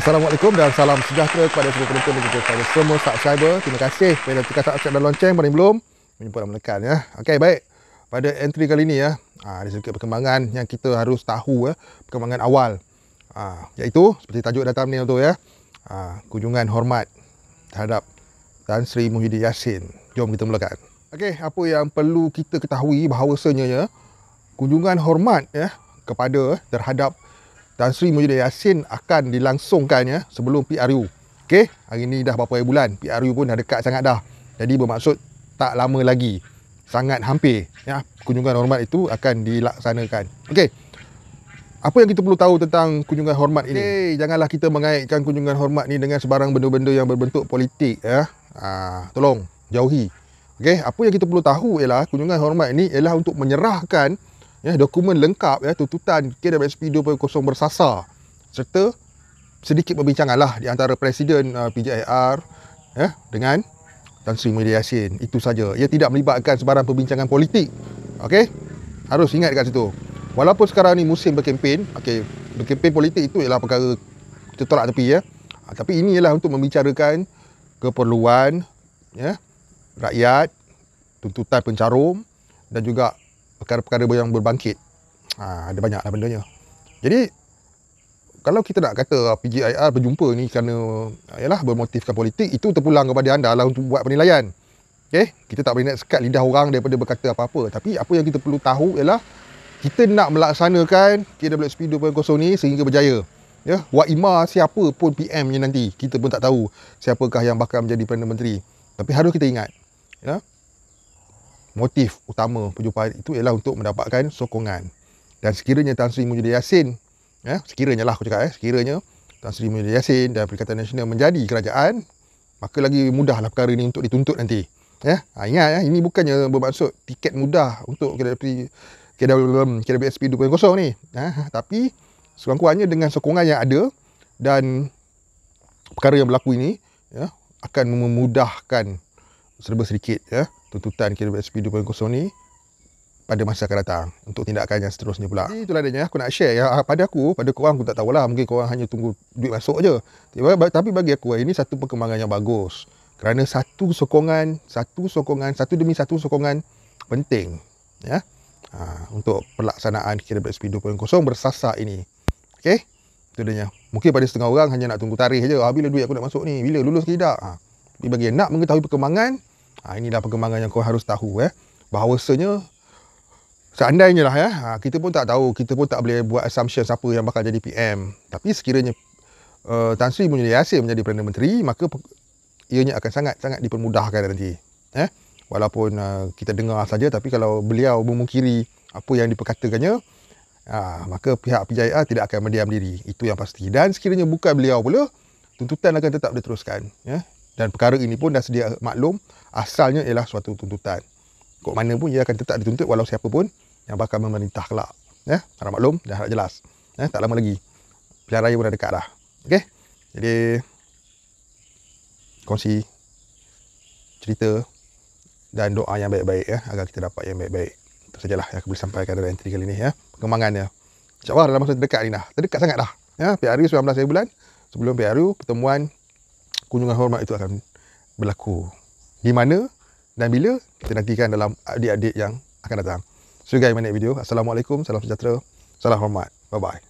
Assalamualaikum dan salam sejahtera kepada semua penonton dan juga kepada semua subscriber. Terima kasih kepada tekan subscribe dan lonceng mana belum. Menjemput dan menekan ya. Okey, baik. Pada entry kali ini ya, ada ah, sedikit perkembangan yang kita harus tahu ya. Perkembangan awal. Ha, iaitu seperti tajuk dalam ni tu ya. Ha, kunjungan hormat terhadap Tan Sri Muhyiddin Yassin. Jom kita mulakan. Okey, apa yang perlu kita ketahui bahawasanya ya. Kunjungan hormat ya kepada terhadap Tan Sri Mujudin Yassin akan dilangsungkan ya sebelum PRU. Okey, hari ni dah berapa bulan, PRU pun dah dekat sangat dah. Jadi bermaksud tak lama lagi. Sangat hampir ya kunjungan hormat itu akan dilaksanakan. Okey. Apa yang kita perlu tahu tentang kunjungan hormat ini? Hey, janganlah kita mengaitkan kunjungan hormat ini dengan sebarang benda-benda yang berbentuk politik ya. Ha, tolong jauhi. Okey, apa yang kita perlu tahu ialah kunjungan hormat ini ialah untuk menyerahkan ya, dokumen lengkap ya, tuntutan KWSP 2.0 bersasar serta sedikit perbincangan lah di antara Presiden uh, PJIR ya, dengan Tan Sri Muhyiddin Yassin itu saja ia tidak melibatkan sebarang perbincangan politik Okey, harus ingat dekat situ walaupun sekarang ni musim berkempen okay, berkempen politik itu ialah perkara kita tolak tepi ya ha, tapi ini ialah untuk membicarakan keperluan ya, rakyat tuntutan pencarum dan juga perkara-perkara yang berbangkit ha, ada banyak lah bendanya jadi kalau kita nak kata PGIR berjumpa ni kerana ialah ah, bermotifkan politik itu terpulang kepada anda lah untuk buat penilaian Okay? Eh, kita tak boleh nak sekat lidah orang daripada berkata apa-apa. Tapi apa yang kita perlu tahu ialah kita nak melaksanakan KWSP 2.0 ni sehingga berjaya. Ya, Wak Ima siapa pun PM ni nanti. Kita pun tak tahu siapakah yang bakal menjadi Perdana Menteri. Tapi harus kita ingat. Ya? motif utama perjumpaan itu ialah untuk mendapatkan sokongan. Dan sekiranya Tan Sri Mujudi Yassin, eh, sekiranya lah aku cakap, eh, sekiranya Tan Sri Mujudi Yassin dan Perikatan Nasional menjadi kerajaan, maka lagi mudahlah perkara ini untuk dituntut nanti. Eh, ha, ingat, eh, ini bukannya bermaksud tiket mudah untuk KDP, KDP, KDPSP 2.0 ni. Eh, tapi, sekurang-kurangnya dengan sokongan yang ada dan perkara yang berlaku ini, ya, akan memudahkan serba sedikit ya, tuntutan KWSP 2.0 ni pada masa akan datang untuk tindakan yang seterusnya pula. Jadi itulah adanya aku nak share ya ah, pada aku, pada korang aku tak tahulah mungkin korang hanya tunggu duit masuk je. Tapi bagi aku ini satu perkembangan yang bagus. Kerana satu sokongan, satu sokongan, satu demi satu sokongan penting ya ha, untuk pelaksanaan KWSP 2.0 bersasar ini. Okey? Itu adanya. Mungkin pada setengah orang hanya nak tunggu tarikh je. Ha, bila duit aku nak masuk ni? Bila lulus ke tidak? Ha. Tapi bagi yang nak mengetahui perkembangan, Ha, inilah perkembangan yang kau harus tahu eh. Bahawasanya seandainya lah eh, ha, kita pun tak tahu, kita pun tak boleh buat assumption siapa yang bakal jadi PM. Tapi sekiranya uh, Tan Sri Muhyiddin Yassin menjadi Perdana Menteri, maka ianya akan sangat-sangat dipermudahkan nanti. Eh. Walaupun uh, kita dengar saja tapi kalau beliau memungkiri apa yang diperkatakannya, uh, maka pihak PJIR tidak akan mendiam diri. Itu yang pasti. Dan sekiranya bukan beliau pula, tuntutan akan tetap diteruskan. Ya. Eh. Dan perkara ini pun dah sedia maklum asalnya ialah suatu tuntutan. Kok mana pun ia akan tetap dituntut walau siapa pun yang bakal memerintah kelak. Ya, eh, harap maklum dan harap jelas. Ya, eh, tak lama lagi. Pilihan raya pun dah dekat dah. Okey. Jadi kongsi cerita dan doa yang baik-baik ya agar kita dapat yang baik-baik. Itu sajalah yang aku boleh sampaikan dalam entry kali ini ya. Perkembangannya. InsyaAllah dalam masa terdekat ni dah. Terdekat sangat dah. Ya, PRU 19 bulan sebelum PRU pertemuan kunjungan hormat itu akan berlaku. Di mana dan bila kita nantikan dalam adik-adik yang akan datang. So guys, my video. Assalamualaikum, salam sejahtera, salam hormat. Bye-bye.